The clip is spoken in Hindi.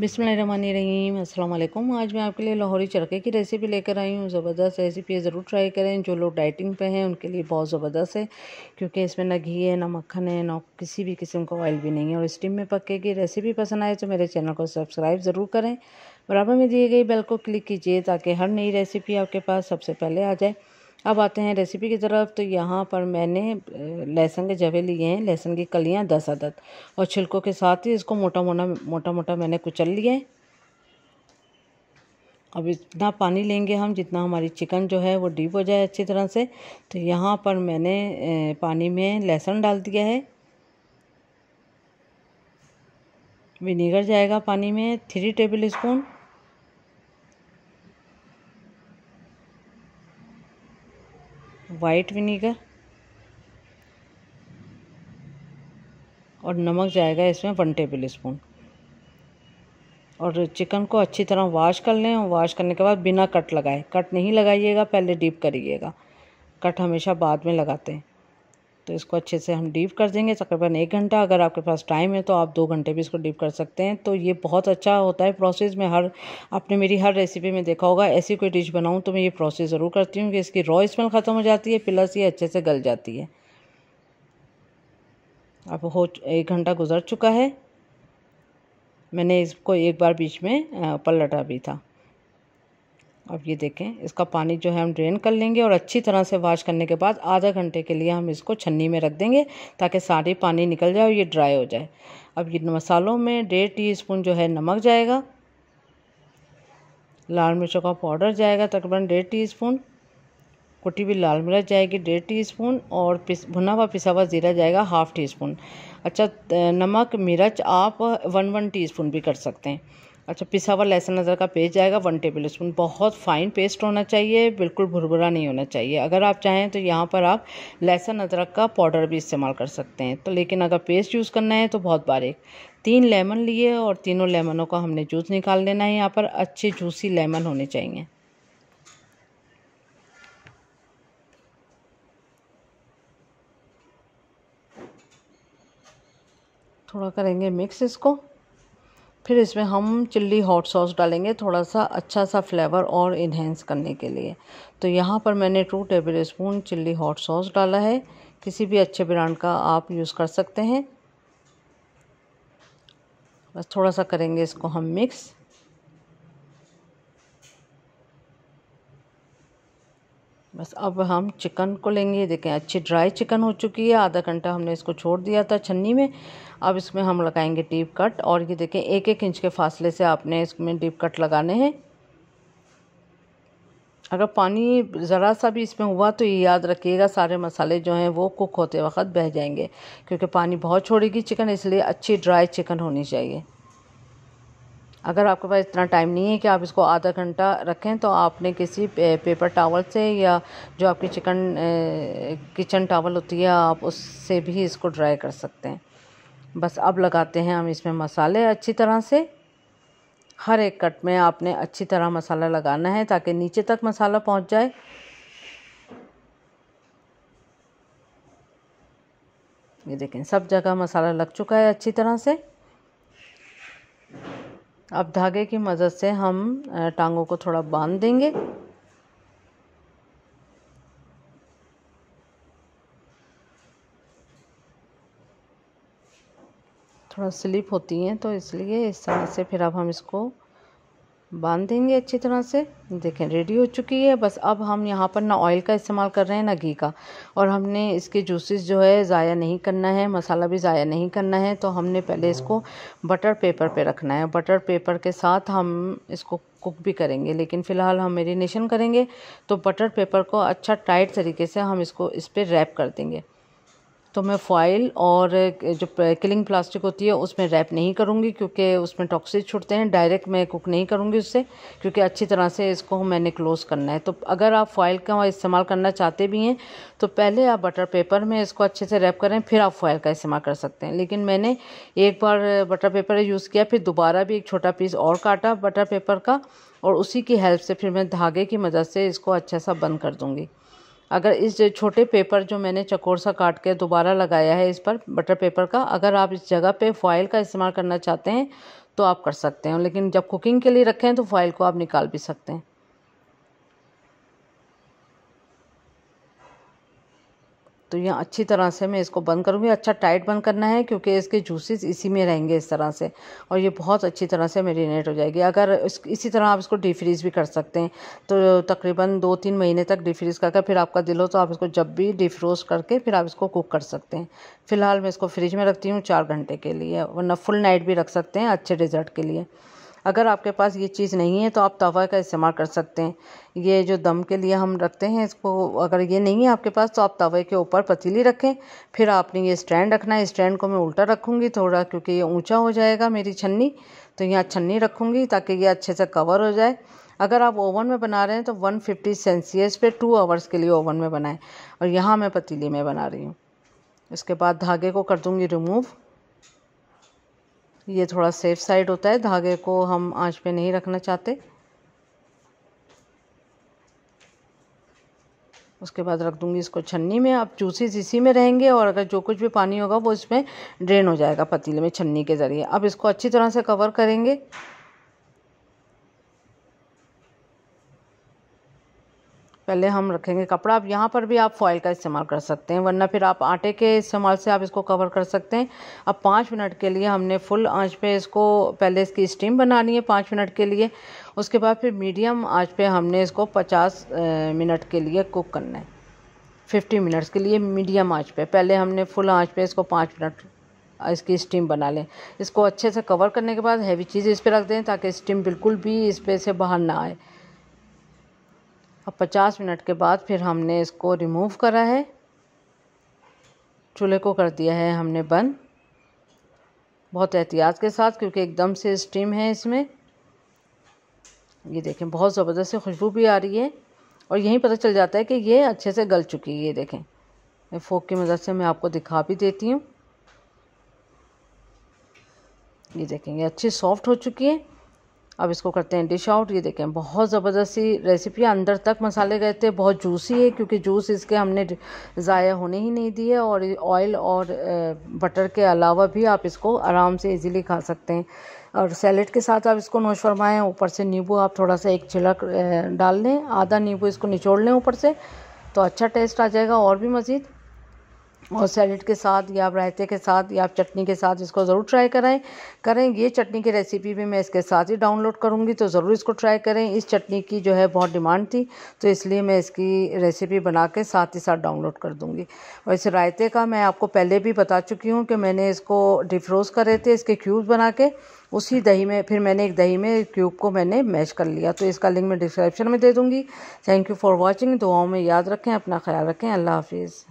बिसमीम अल्लाम आज मैं आपके लिए लाहौरी चरखे की रेसिपी लेकर आई हूँ ज़बरदस्त रेसिपी ज़रूर ट्राई करें जो लोग डाइटिंग पे हैं उनके लिए बहुत ज़बरदस्त है क्योंकि इसमें ना घी है ना मक्खन है ना किसी भी किस्म का ऑयल भी नहीं है और स्टीम में पकेगी रेसिपी पसंद आए तो मेरे चैनल को सब्सक्राइब ज़रूर करें बराबर में दिए गई बेल को क्लिक कीजिए ताकि हर नई रेसिपी आपके पास सबसे पहले आ जाए अब आते हैं रेसिपी की तरफ तो यहाँ पर मैंने लहसुन के जवे लिए हैं लहसुन की कलियाँ दस अदद और छिलकों के साथ ही इसको मोटा मोटा मोटा मोटा मैंने कुचल लिए अब इतना पानी लेंगे हम जितना हमारी चिकन जो है वो डीप हो जाए अच्छी तरह से तो यहाँ पर मैंने पानी में लहसुन डाल दिया है विनीगर जाएगा पानी में three tablespoon white vinegar और नमक जाएगा इसमें वन टेबल स्पून और चिकन को अच्छी तरह वाश कर लें और वाश करने के बाद बिना कट लगाए कट नहीं लगाइएगा पहले डीप करिएगा कट हमेशा बाद में लगाते हैं तो इसको अच्छे से हम डीप कर देंगे तकरीबन एक घंटा अगर आपके पास टाइम है तो आप दो घंटे भी इसको डीप कर सकते हैं तो ये बहुत अच्छा होता है प्रोसेस में हर आपने मेरी हर रेसिपी में देखा होगा ऐसी कोई डिश बनाऊँ तो मैं ये प्रोसेस ज़रूर करती हूँ कि इसकी रॉ स्मेल ख़त्म हो जाती है प्लस ये अच्छे से गल जाती है अब हो एक घंटा गुजर चुका है मैंने इसको एक बार बीच में पलटा भी था अब ये देखें इसका पानी जो है हम ड्रेन कर लेंगे और अच्छी तरह से वाश करने के बाद आधा घंटे के लिए हम इसको छन्नी में रख देंगे ताकि सारे पानी निकल जाए और ये ड्राई हो जाए अब ये मसालों में डेढ़ टी स्पून जो है नमक जाएगा लाल मिर्चों का पाउडर जाएगा तकरीबन डेढ़ टी स्पून कुटी हुई लाल मिर्च जाएगी डेढ़ टी स्पून और पिस भुना हुआ पिसा हुआ ज़ीरा जाएगा हाफ़ टी स्पून अच्छा नमक मिर्च आप वन वन टी स्पून भी कर सकते हैं अच्छा पिसा हुआ लहसुन अदरक का पेस्ट जाएगा वन टेबल स्पून बहुत फाइन पेस्ट होना चाहिए बिल्कुल भुरभुरा नहीं होना चाहिए अगर आप चाहें तो यहाँ पर आप लहसुन अदरक का पाउडर भी इस्तेमाल कर सकते हैं तो लेकिन अगर पेस्ट यूज़ करना है तो बहुत बारीक तीन लेमन लिए और तीनों लेमनों का हमने जूस निकाल लेना है यहाँ पर अच्छे जूसी लेमन होने चाहिए थोड़ा करेंगे मिक्स इसको फिर इसमें हम चिल्ली हॉट सॉस डालेंगे थोड़ा सा अच्छा सा फ्लेवर और इन्हेंस करने के लिए तो यहाँ पर मैंने two tablespoon chilli hot sauce डाला है किसी भी अच्छे ब्रांड का आप यूज़ कर सकते हैं बस थोड़ा सा करेंगे इसको हम मिक्स बस अब हम चिकन को लेंगे देखें अच्छी ड्राई चिकन हो चुकी है आधा घंटा हमने इसको छोड़ दिया था छन्नी में अब इसमें हम लगाएंगे डीप कट और ये देखें एक एक इंच के फासले से आपने इसमें डीप कट लगाने हैं अगर पानी ज़रा सा भी इसमें हुआ तो ये याद रखिएगा सारे मसाले जो हैं वो कुक होते वक्त बह जाएंगे क्योंकि पानी बहुत छोड़ेगी चिकन इसलिए अच्छी ड्राई चिकन होनी चाहिए अगर आपके पास इतना टाइम नहीं है कि आप इसको आधा घंटा रखें तो आपने किसी पे, पेपर टावल से या जो आपकी चिकन किचन टावल होती है आप उससे भी इसको ड्राई कर सकते हैं बस अब लगाते हैं हम इसमें मसाले अच्छी तरह से हर एक कट में आपने अच्छी तरह मसाला लगाना है ताकि नीचे तक मसाला पहुंच जाए ये देखें सब जगह मसाला लग चुका है अच्छी तरह से अब धागे की मदद से हम टांगों को थोड़ा बांध देंगे थोड़ा स्लिप होती हैं तो इसलिए इस तरह से फिर अब हम इसको बांध देंगे अच्छी तरह से देखें रेडी हो चुकी है बस अब हम यहाँ पर ना ऑयल का इस्तेमाल कर रहे हैं ना घी का और हमने इसके जूसेस जो है ज़ाया नहीं करना है मसाला भी ज़ाया नहीं करना है तो हमने पहले इसको बटर पेपर पे रखना है बटर पेपर के साथ हम इसको कुक भी करेंगे लेकिन फ़िलहाल हम मेरीनेशन करेंगे तो बटर पेपर को अच्छा टाइट तरीके से हम इसको इस पर रैप कर देंगे तो मैं फॉइल और जो किलिंग प्लास्टिक होती है उसमें रैप नहीं करूँगी क्योंकि उसमें टॉक्सिक छुटते हैं डायरेक्ट मैं कुक नहीं करूँगी उससे क्योंकि अच्छी तरह से इसको मैंने क्लोज़ करना है तो अगर आप फॉइल का इस्तेमाल करना चाहते भी हैं तो पहले आप बटर पेपर में इसको अच्छे से रैप करें फिर आप फॉइल का इस्तेमाल कर सकते हैं लेकिन मैंने एक बार बटर पेपर यूज़ किया फिर दोबारा भी एक छोटा पीस और काटा बटर पेपर का और उसी की हेल्प से फिर मैं धागे की मदद से इसको अच्छा सा बंद कर दूँगी अगर इस छोटे पेपर जो मैंने चकोर सा काट के दोबारा लगाया है इस पर बटर पेपर का अगर आप इस जगह पे फॉइल का इस्तेमाल करना चाहते हैं तो आप कर सकते हैं लेकिन जब कुकिंग के लिए रखें तो फॉइल को आप निकाल भी सकते हैं तो यहाँ अच्छी तरह से मैं इसको बंद करूँगी अच्छा टाइट बंद करना है क्योंकि इसके जूसेस इसी में रहेंगे इस तरह से और ये बहुत अच्छी तरह से मेरीनेट हो जाएगी अगर इस, इसी तरह आप इसको डीफ्रीज भी कर सकते हैं तो तकरीबन दो तीन महीने तक डीफ्रीज करके फिर आपका दिल हो तो आप इसको जब भी डिफ्रोज करके फिर आप इसको कुक कर सकते हैं फ़िलहाल मैं इसको फ्रिज में रखती हूँ चार घंटे के लिए वरना फुल नाइट भी रख सकते हैं अच्छे डिज़र्ट के लिए अगर आपके पास ये चीज़ नहीं है तो आप तवा का इस्तेमाल कर सकते हैं ये जो दम के लिए हम रखते हैं इसको अगर ये नहीं है आपके पास तो आप तवे के ऊपर पतीली रखें फिर आपने ये स्टैंड रखना है स्टैंड को मैं उल्टा रखूँगी थोड़ा क्योंकि ये ऊँचा हो जाएगा मेरी छन्नी तो यहाँ छन्नी रखूँगी ताकि ये अच्छे से कवर हो जाए अगर आप ओवन में बना रहे हैं तो 150 फिफ्टी सेंसियस पर टू आवर्स के लिए ओवन में बनाएं और यहाँ मैं पतीली में बना रही हूँ इसके बाद धागे को कर दूँगी रिमूव ये थोड़ा सेफ साइड होता है धागे को हम आंच पे नहीं रखना चाहते उसके बाद रख दूंगी इसको छन्नी में आप जूसी इसी में रहेंगे और अगर जो कुछ भी पानी होगा वो इसमें ड्रेन हो जाएगा पतीले में छन्नी के ज़रिए अब इसको अच्छी तरह से कवर करेंगे पहले हम रखेंगे कपड़ा अब यहाँ पर भी आप फॉइल का इस्तेमाल कर सकते हैं वरना फिर आप आटे के इस्तेमाल से आप इसको कवर कर सकते हैं अब पाँच मिनट के लिए हमने फुल आंच पे इसको पहले इसकी स्टीम बनानी है पाँच मिनट के लिए उसके बाद फिर मीडियम आंच पे हमने इसको पचास मिनट के लिए कुक करना है फिफ्टी मिनट्स के लिए मीडियम आँच पर पहले हमने फुल आँच पर इसको पाँच मिनट इसकी स्टीम बना लें इसको अच्छे से कवर करने के बाद हैवी चीज़ इस पर रख दें ताकि स्टीम बिल्कुल भी इस पर से बाहर ना आए अब 50 मिनट के बाद फिर हमने इसको रिमूव करा है चूल्हे को कर दिया है हमने बंद बहुत एहतियात के साथ क्योंकि एकदम से स्टीम है इसमें ये देखें बहुत ज़बरदस्त से खुशबू भी आ रही है और यहीं पता चल जाता है कि ये अच्छे से गल चुकी है ये देखें मैं फोक की मदद से मैं आपको दिखा भी देती हूँ ये देखें ये अच्छी सॉफ्ट हो चुकी है अब इसको करते हैं डिश आउट ये देखें बहुत ज़बरदस्ती रेसिपी अंदर तक मसाले गए थे बहुत जूसी है क्योंकि जूस इसके हमने ज़ाया होने ही नहीं दिए और ऑयल और बटर के अलावा भी आप इसको आराम से इजीली खा सकते हैं और सैलड के साथ आप इसको नोश फरमाएँ ऊपर से नींबू आप थोड़ा सा एक छिलक डाल लें आधा नींबू इसको निचोड़ लें ऊपर से तो अच्छा टेस्ट आ जाएगा और भी मज़ीद और सैलड के साथ या आप रायते के साथ या आप चटनी के साथ इसको ज़रूर ट्राई कराएं करें ये चटनी की रेसिपी भी मैं इसके साथ ही डाउनलोड करूँगी तो ज़रूर इसको ट्राई करें इस चटनी की जो है बहुत डिमांड थी तो इसलिए मैं इसकी रेसिपी बना के साथ ही साथ डाउनलोड कर दूँगी और इस रायते का मैं आपको पहले भी बता चुकी हूँ कि मैंने इसको डिफ्रोज करे थे इसके क्यूब्स बना के उसी दही में फिर मैंने एक दही में क्यूब को मैंने मैश कर लिया तो इसका लिंक मैं डिस्क्रिप्शन में दे दूँगी थैंक यू फॉर वॉचिंग दुआओं में याद रखें अपना ख्याल रखें अल्लाह हाफिज़